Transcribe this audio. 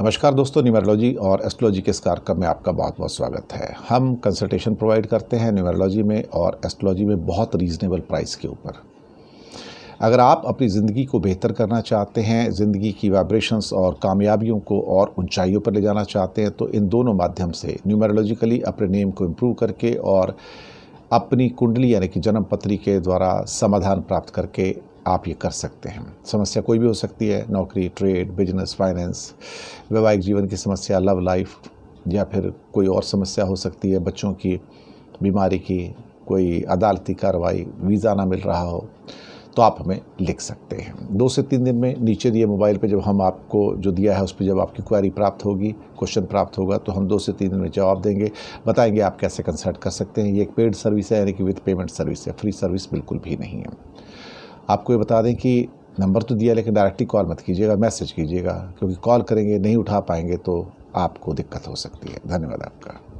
नमस्कार दोस्तों न्यूमरोलॉजी और एस्ट्रोलॉजी के इस कार्यक्रम में आपका बहुत बहुत स्वागत है हम कंसल्टेशन प्रोवाइड करते हैं न्यूमरोलॉजी में और एस्ट्रोलॉजी में बहुत रीज़नेबल प्राइस के ऊपर अगर आप अपनी ज़िंदगी को बेहतर करना चाहते हैं ज़िंदगी की वाइब्रेशंस और कामयाबियों को और ऊंचाइयों पर ले जाना चाहते हैं तो इन दोनों माध्यम से न्यूमरोलॉजिकली अपने नेम को इम्प्रूव करके और अपनी कुंडली यानी कि जन्म पत्री के द्वारा समाधान प्राप्त करके आप ये कर सकते हैं समस्या कोई भी हो सकती है नौकरी ट्रेड बिजनेस फाइनेंस वैवाहिक जीवन की समस्या लव लाइफ या फिर कोई और समस्या हो सकती है बच्चों की बीमारी की कोई अदालती कार्रवाई वीज़ा ना मिल रहा हो तो आप हमें लिख सकते हैं दो से तीन दिन में नीचे दिए मोबाइल पे जब हम आपको जो दिया है उस पर जब आपकी क्वारी प्राप्त होगी क्वेश्चन प्राप्त होगा तो हम दो से तीन दिन में जवाब देंगे बताएंगे आप कैसे कंसल्ट कर सकते हैं ये एक पेड सर्विस है यानी कि विथ पेमेंट सर्विस है फ्री सर्विस बिल्कुल भी नहीं है आपको ये बता दें कि नंबर तो दिया लेकिन डायरेक्टली कॉल मत कीजिएगा मैसेज कीजिएगा क्योंकि कॉल करेंगे नहीं उठा पाएंगे तो आपको दिक्कत हो सकती है धन्यवाद आपका